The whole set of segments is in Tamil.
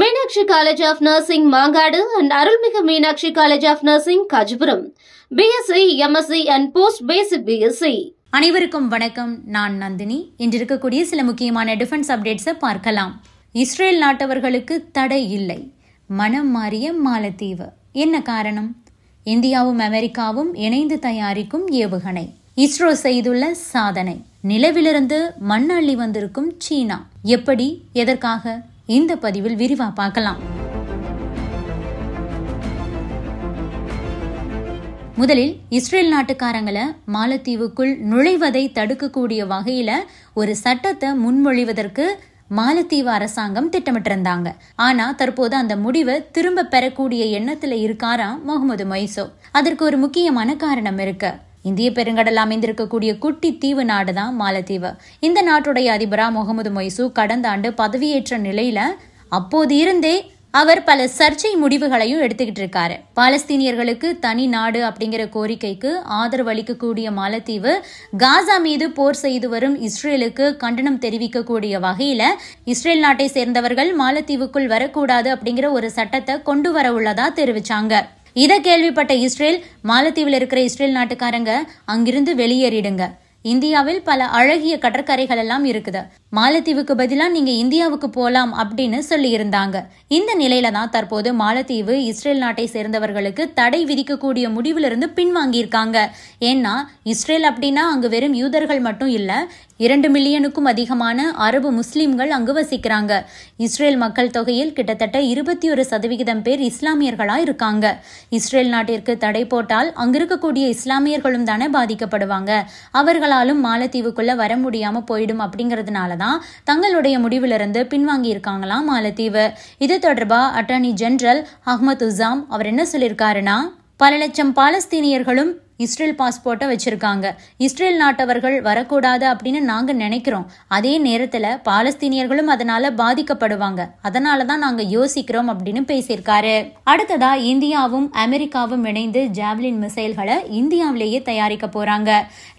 Meenakshi college of nursing Mangadu and Arulmigu Meenakshi college of nursing Kanchipuram BSc MSc and post basic BSc அனைவருக்கும் வணக்கம் நான் நந்தினி இன்று இருக்கக்கூடிய சில முக்கியமான டிஃபென்ஸ் அப்டேட்ஸை பார்க்கலாம் இஸ்ரேல் நாட்டவர்களுக்கு தடை இல்லை மனம் மாறிய மாலத்தீவு என்ன காரணம் இந்தியாவும் அமெரிக்காவும் இணைந்து தயாரிக்கும் ஏவுகணை இஸ்ரோ செய்துள்ள சாதனை நிலவிலிருந்து மண் அள்ளி வந்திருக்கும் சீனா எப்படி எதற்காக இந்த பதிவில் விரிவா பார்க்கலாம் முதலில் இஸ்ரேல் நாட்டுக்காரங்களை மாலத்தீவுக்குள் நுழைவதை தடுக்கக்கூடிய வகையில ஒரு சட்டத்தை முன்மொழிவதற்கு மாலத்தீவு அரசாங்கம் திட்டமிட்டிருந்தாங்க ஆனா தற்போது அந்த முடிவை திரும்ப பெறக்கூடிய எண்ணத்துல இருக்காராம் முகமது மைசோ அதற்கு ஒரு முக்கியமான காரணம் இருக்கு இந்திய பெருங்கடல் அமைந்திருக்கக்கூடிய குட்டி தீவு நாடு தான் மாலத்தீவு இந்த நாட்டுடைய அதிபரா முகமது மொய்சு கடந்த ஆண்டு பதவியேற்ற நிலையில அப்போது இருந்தே அவர் பல சர்ச்சை முடிவுகளையும் எடுத்துக்கிட்டு இருக்காரு பாலஸ்தீனியர்களுக்கு தனி நாடு அப்படிங்கிற கோரிக்கைக்கு ஆதரவு அளிக்கக்கூடிய மாலத்தீவு காசா மீது போர் செய்து வரும் இஸ்ரேலுக்கு கண்டனம் தெரிவிக்கக்கூடிய வகையில இஸ்ரேல் நாட்டை சேர்ந்தவர்கள் மாலத்தீவுக்குள் வரக்கூடாது அப்படிங்கிற ஒரு சட்டத்தை கொண்டு வர உள்ளதா தெரிவிச்சாங்க இதை கேள்விப்பட்ட இஸ்ரேல் மாலத்தீவில் இருக்கிற இஸ்ரேல் நாட்டுக்காரங்க அங்கிருந்து வெளியேறிடுங்க இந்தியாவில் பல அழகிய கடற்கரைகள் எல்லாம் இருக்குது மாலத்தீவுக்கு பதிலாக நீங்கள் இந்தியாவுக்கு போகலாம் அப்படின்னு சொல்லியிருந்தாங்க இந்த நிலையில தான் தற்போது மாலத்தீவு இஸ்ரேல் நாட்டை சேர்ந்தவர்களுக்கு தடை விதிக்கக்கூடிய முடிவிலிருந்து பின்வாங்கியிருக்காங்க ஏன்னா இஸ்ரேல் அப்படின்னா அங்கு வெறும் யூதர்கள் மட்டும் இல்லை இரண்டு மில்லியனுக்கும் அதிகமான அரபு முஸ்லிம்கள் அங்கு வசிக்கிறாங்க இஸ்ரேல் மக்கள் தொகையில் கிட்டத்தட்ட இருபத்தி ஒரு சதவிகிதம் பேர் இஸ்லாமியர்களா இருக்காங்க இஸ்ரேல் நாட்டிற்கு தடை போட்டால் அங்கிருக்கக்கூடிய இஸ்லாமியர்களும் தானே பாதிக்கப்படுவாங்க அவர்களாலும் மாலத்தீவுக்குள்ள வர முடியாம போயிடும் அப்படிங்கிறதுனால தான் தங்களுடைய முடிவிலிருந்து பின்வாங்கி இருக்காங்களாம் மாலத்தீவு இது தொடர்பாக அட்டர்னி ஜெனரல் அஹ்மத் உசாம் அவர் என்ன சொல்லியிருக்காருன்னா பல லட்சம் பாலஸ்தீனியர்களும் இஸ்ரேல் பாஸ்போர்ட்டை வச்சுருக்காங்க இஸ்ரேல் நாட்டவர்கள் வரக்கூடாது அப்படின்னு நாங்கள் நினைக்கிறோம் அதே நேரத்தில் பாலஸ்தீனியர்களும் அதனால் பாதிக்கப்படுவாங்க அதனால தான் நாங்கள் யோசிக்கிறோம் அப்படின்னு பேசியிருக்காரு அடுத்ததா இந்தியாவும் அமெரிக்காவும் இணைந்து ஜாவ்லின் மிசைல்களை இந்தியாவிலேயே தயாரிக்க போகிறாங்க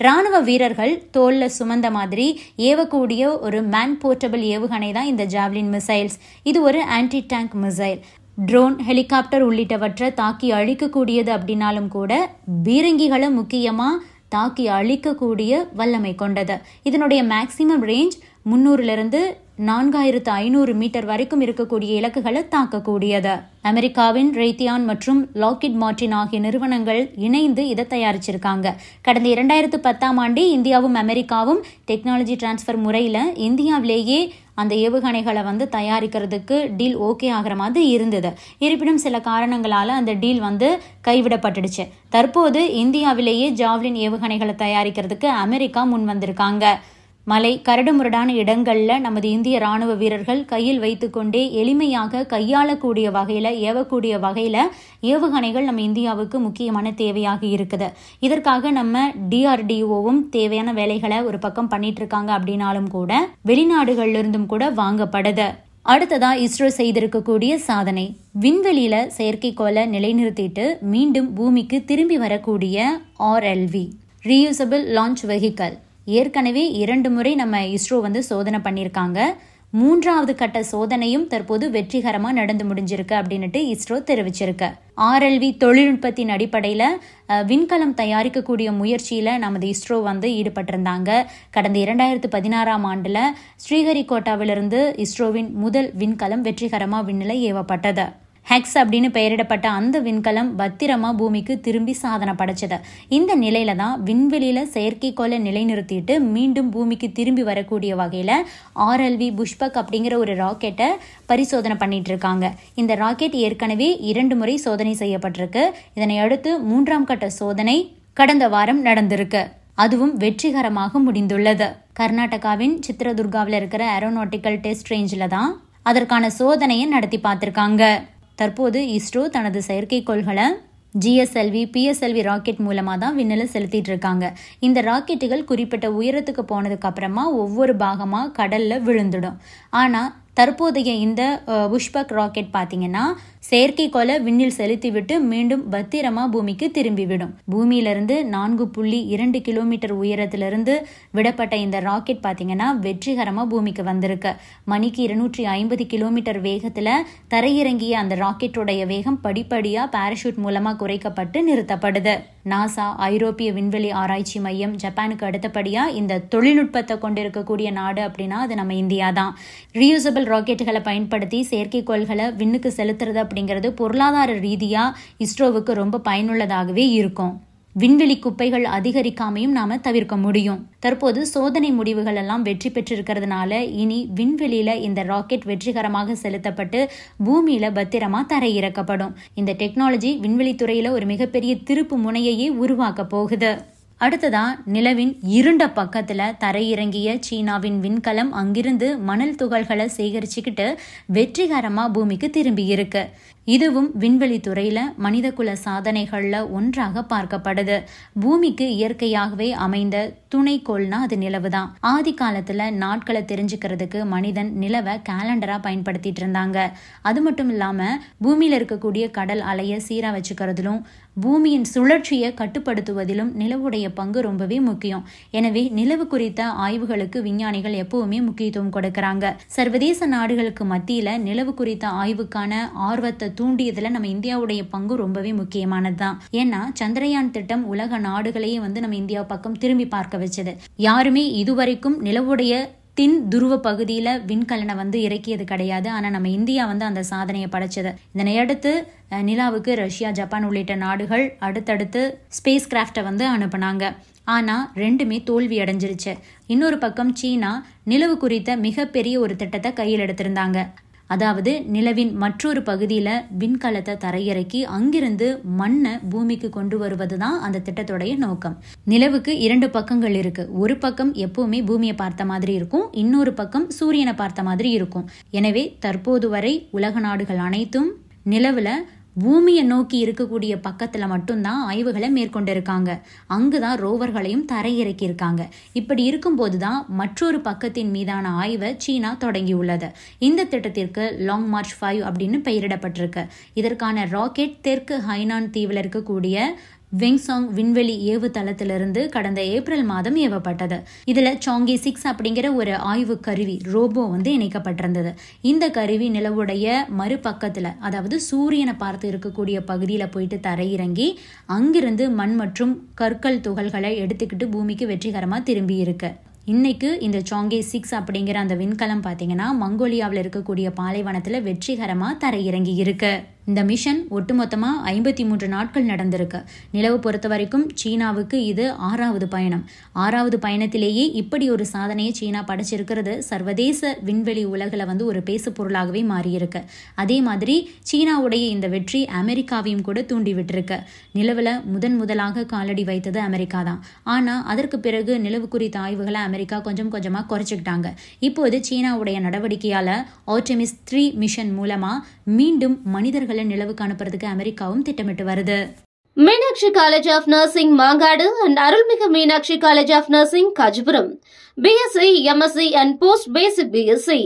ராணுவ வீரர்கள் தோல்ல சுமந்த மாதிரி ஏவக்கூடிய ஒரு மேன் போர்ட்டபிள் ஏவுகணை தான் இந்த ஜாவ்லின் மிசைல்ஸ் இது ஒரு anti tank missile drone helicopter உள்ளிட்டவற்றை தாக்கி அழிக்கக்கூடியது அப்படின்னாலும் கூட பீரங்கிகளை முக்கியமாக தாக்கி அழிக்கக்கூடிய வல்லமை கொண்டது இதனுடைய மேக்சிமம் ரேஞ்ச் முந்நூறுலேருந்து நான்காயிரத்து ஐநூறு மீட்டர் வரைக்கும் இருக்கக்கூடிய இலக்குகளை தாக்கக்கூடியது அமெரிக்காவின் ரெய்தியான் மற்றும் லாக்கிட் மார்டின் ஆகிய நிறுவனங்கள் இணைந்து இதை தயாரிச்சிருக்காங்க கடந்த இரண்டாயிரத்து பத்தாம் ஆண்டு இந்தியாவும் அமெரிக்காவும் டெக்னாலஜி டிரான்ஸ்ஃபர் முறையில் இந்தியாவிலேயே அந்த ஏவுகணைகளை வந்து தயாரிக்கிறதுக்கு டீல் ஓகே ஆகிற மாதிரி இருந்தது இருப்பினும் சில காரணங்களால் அந்த டீல் வந்து கைவிடப்பட்டுடுச்சு தற்போது இந்தியாவிலேயே ஜாவ்லின் ஏவுகணைகளை தயாரிக்கிறதுக்கு அமெரிக்கா முன் வந்திருக்காங்க மலை கரடுமுரடான இடங்களில் நமது இந்திய ராணுவ வீரர்கள் கையில் வைத்துக்கொண்டே எளிமையாக கையாளக்கூடிய வகையில் ஏவக்கூடிய வகையில் ஏவுகணைகள் நம்ம இந்தியாவுக்கு முக்கியமான தேவையாக இருக்குது இதற்காக நம்ம டிஆர்டிஓவும் தேவையான வேலைகளை ஒரு பக்கம் பண்ணிட்டு இருக்காங்க அப்படின்னாலும் கூட வெளிநாடுகளிலிருந்தும் கூட வாங்கப்படுது அடுத்ததா இஸ்ரோ செய்திருக்கக்கூடிய சாதனை விண்வெளியில செயற்கைக்கோளை நிலைநிறுத்திட்டு மீண்டும் பூமிக்கு திரும்பி வரக்கூடிய ஆர்எல்வி ரீயூசபிள் லான்ச் வெஹிக்கல் ஏற்கனவே இரண்டு முறை நம்ம இஸ்ரோ வந்து சோதனை பண்ணியிருக்காங்க மூன்றாவது கட்ட சோதனையும் தற்போது வெற்றிகரமாக நடந்து முடிஞ்சிருக்கு அப்படின்னுட்டு இஸ்ரோ தெரிவிச்சிருக்கு ஆர்எல்வி தொழில்நுட்பத்தின் அடிப்படையில் விண்கலம் தயாரிக்கக்கூடிய முயற்சியில் நமது இஸ்ரோ வந்து ஈடுபட்டிருந்தாங்க கடந்த இரண்டாயிரத்து பதினாறாம் ஆண்டில் ஸ்ரீஹரிகோட்டாவிலிருந்து இஸ்ரோவின் முதல் விண்கலம் வெற்றிகரமாக விண்ணில் ஏவப்பட்டது ஹெக்ஸ் அப்படின்னு பெயரிடப்பட்ட அந்த விண்கலம் பத்திரமா பூமிக்கு திரும்பி சாதனை படைச்சது இந்த நிலையில தான் விண்வெளியில செயற்கைக்கோளை நிலைநிறுத்திட்டு மீண்டும் பூமிக்கு திரும்பி வரக்கூடிய வகையில ஆர்எல்வி புஷ்பக் அப்படிங்கிற ஒரு ராக்கெட்டை பரிசோதனை பண்ணிட்டு இருக்காங்க இந்த ராக்கெட் ஏற்கனவே இரண்டு முறை சோதனை செய்யப்பட்டிருக்கு இதனை அடுத்து மூன்றாம் கட்ட சோதனை கடந்த வாரம் நடந்திருக்கு அதுவும் வெற்றிகரமாக முடிந்துள்ளது கர்நாடகாவின் சித்திரதுர்காவில் இருக்கிற ஏரோநாட்டிக்கல் டெஸ்ட் ரேஞ்சில் தான் அதற்கான சோதனையை நடத்தி பார்த்துருக்காங்க தற்போது இஸ்ரோ தனது செயற்கைக்கோள்களை ஜிஎஸ்எல்வி பிஎஸ்எல்வி ராக்கெட் மூலமாக தான் விண்ணில் செலுத்திட்டு இருக்காங்க இந்த ராக்கெட்டுகள் குறிப்பிட்ட உயரத்துக்கு போனதுக்கு அப்புறமா ஒவ்வொரு பாகமாக கடலில் விழுந்துடும் ஆனால் தற்போதைய இந்த புஷ்பக் ராக்கெட் பார்த்தீங்கன்னா செயற்கைக்கோளை விண்ணில் செலுத்திவிட்டு மீண்டும் பத்திரமா பூமிக்கு திரும்பிவிடும் பூமியிலிருந்து நான்கு புள்ளி இரண்டு கிலோமீட்டர் உயரத்திலிருந்து விடப்பட்ட இந்த ராக்கெட் பார்த்தீங்கன்னா வெற்றிகரமாக பூமிக்கு வந்திருக்கு மணிக்கு இருநூற்றி ஐம்பது கிலோமீட்டர் வேகத்தில் தரையிறங்கிய அந்த ராக்கெட்டுடைய வேகம் படிப்படியாக பாரஷூட் மூலமாக குறைக்கப்பட்டு நிறுத்தப்படுது நாசா ஐரோப்பிய விண்வெளி ஆராய்ச்சி மையம் ஜப்பானுக்கு அடுத்தபடியாக இந்த தொழில்நுட்பத்தை கொண்டிருக்கக்கூடிய நாடு அப்படின்னா அது நம்ம இந்தியா தான் ரீயூசபிள் ராக்கெட்டுகளை பயன்படுத்தி செயற்கைக்கோள்களை விண்ணுக்கு செலுத்துறது அப்படிங்கிறது பொருளாதார ரீதியாக இஸ்ரோவுக்கு ரொம்ப பயனுள்ளதாகவே இருக்கும் விண்வெளி குப்பைகள் அதிகரிக்காமையும் நாம் தவிர்க்க முடியும் தற்போது சோதனை முடிவுகள் எல்லாம் வெற்றி பெற்றிருக்கிறதுனால இனி விண்வெளியில் இந்த ராக்கெட் வெற்றிகரமாக செலுத்தப்பட்டு பூமியில் பத்திரமா தரையிறக்கப்படும் இந்த டெக்னாலஜி விண்வெளி துறையில ஒரு மிகப்பெரிய திருப்பு முனையையே உருவாக்க போகுது அடுத்ததா நிலவின் இருண்ட பக்கத்துல தரையிறங்கிய சீனாவின் விண்கலம் அங்கிருந்து மணல் துகள்களை சேகரிச்சுக்கிட்டு வெற்றிகரமா பூமிக்கு திரும்பி இருக்கு இதுவும் விண்வெளி துறையில மனிதகுல சாதனைகள்ல ஒன்றாக பார்க்கப்படுது பூமிக்கு இயற்கையாகவே அமைந்த துணைக்கோள்னா அது நிலவு தான் ஆதி காலத்துல நாட்களை தெரிஞ்சுக்கிறதுக்கு மனிதன் நிலவை கேலண்டரா பயன்படுத்திட்டு இருந்தாங்க அது மட்டும் இல்லாம பூமியில இருக்கக்கூடிய கடல் அலைய சீரா வச்சுக்கிறதுலும் பூமியின் சுழற்சியை கட்டுப்படுத்துவதிலும் நிலவுடைய பங்கு ரொம்பவே முக்கியம் எனவே நிலவு குறித்த ஆய்வுகளுக்கு விஞ்ஞானிகள் எப்பவுமே முக்கியத்துவம் கொடுக்கறாங்க சர்வதேச நாடுகளுக்கு மத்தியில நிலவு குறித்த ஆய்வுக்கான ஆர்வத்தை தூண்டியதில் நம்ம இந்தியாவுடைய பங்கு ரொம்பவே முக்கியமானது தான் ஏன்னா சந்திரயான் திட்டம் உலக நாடுகளையே வந்து நம்ம இந்தியா பக்கம் திரும்பி பார்க்க வச்சது யாருமே இதுவரைக்கும் நிலவுடைய தின் துருவ பகுதியில் விண்கலனை வந்து இறக்கியது கிடையாது ஆனால் நம்ம இந்தியா வந்து அந்த சாதனையை படைச்சது இதனையடுத்து நிலாவுக்கு ரஷ்யா ஜப்பான் உள்ளிட்ட நாடுகள் அடுத்தடுத்து ஸ்பேஸ் கிராஃப்டை வந்து அனுப்புனாங்க ஆனால் ரெண்டுமே தோல்வி அடைஞ்சிருச்சு இன்னொரு பக்கம் சீனா நிலவு குறித்த மிகப்பெரிய ஒரு திட்டத்தை கையில் எடுத்திருந்தாங்க அதாவது நிலவின் மற்றொரு பகுதியில் விண்கலத்தை தரையிறக்கி அங்கிருந்து மண்ணை பூமிக்கு கொண்டு வருவது தான் அந்த திட்டத்தோடைய நோக்கம் நிலவுக்கு இரண்டு பக்கங்கள் இருக்கு ஒரு பக்கம் எப்பவுமே பூமியை பார்த்த மாதிரி இருக்கும் இன்னொரு பக்கம் சூரியனை பார்த்த மாதிரி இருக்கும் எனவே தற்போது வரை உலக நாடுகள் அனைத்தும் நிலவில் பூமியை நோக்கி இருக்கக்கூடிய பக்கத்தில் மட்டும்தான் ஆய்வுகளை மேற்கொண்டிருக்காங்க அங்கு தான் ரோவர்களையும் தரையிறக்கியிருக்காங்க இப்படி இருக்கும்போது தான் மற்றொரு பக்கத்தின் மீதான ஆய்வை சீனா தொடங்கியுள்ளது இந்த திட்டத்திற்கு லாங் மார்ச் ஃபைவ் அப்படின்னு பெயரிடப்பட்டிருக்கு இதற்கான ராக்கெட் தெற்கு ஹைனான் தீவில் இருக்கக்கூடிய வெங்சாங் விண்வெளி ஏவு தளத்திலிருந்து கடந்த ஏப்ரல் மாதம் ஏவப்பட்டது இதில் சாங்கி சிக்ஸ் அப்படிங்கிற ஒரு ஆய்வு கருவி ரோபோ வந்து இணைக்கப்பட்டிருந்தது இந்த கருவி நிலவுடைய மறுபக்கத்தில் அதாவது சூரியனை பார்த்து இருக்கக்கூடிய பகுதியில் போயிட்டு தரையிறங்கி அங்கிருந்து மண் மற்றும் கற்கள் துகள்களை எடுத்துக்கிட்டு பூமிக்கு வெற்றிகரமாக திரும்பி இருக்கு இன்னைக்கு இந்த சாங்கே சிக்ஸ் அப்படிங்கிற அந்த விண்கலம் பார்த்தீங்கன்னா மங்கோலியாவில் இருக்கக்கூடிய பாலைவனத்தில் வெற்றிகரமாக தரையிறங்கி இருக்குது இந்த மிஷன் ஒட்டுமொத்தமாக ஐம்பத்தி மூன்று நாட்கள் நடந்திருக்கு நிலவு பொறுத்த வரைக்கும் சீனாவுக்கு இது ஆறாவது பயணம் ஆறாவது பயணத்திலேயே இப்படி ஒரு சாதனையை சீனா படைச்சிருக்கிறது சர்வதேச விண்வெளி உலகில் வந்து ஒரு பேசு பொருளாகவே மாறியிருக்கு அதே மாதிரி சீனாவுடைய இந்த வெற்றி அமெரிக்காவையும் கூட தூண்டி விட்டுருக்கு நிலவில் முதன் முதலாக காலடி வைத்தது அமெரிக்கா தான் ஆனால் அதற்கு பிறகு நிலவு குறித்த ஆய்வுகளை அமெரிக்கா கொஞ்சம் கொஞ்சமாக குறைச்சிக்கிட்டாங்க இப்போது சீனாவுடைய நடவடிக்கையால் ஆர்டமிஸ் த்ரீ மிஷன் மூலமாக மீண்டும் மனிதர்கள் விமானங்களை நிலவு காணப்படுறதுக்கு அமெரிக்காவும் திட்டமிட்டு வருது Meenakshi college of nursing Mangadu and Arulmigu Meenakshi college of nursing Kanchipuram BSc MSc and post basic BSc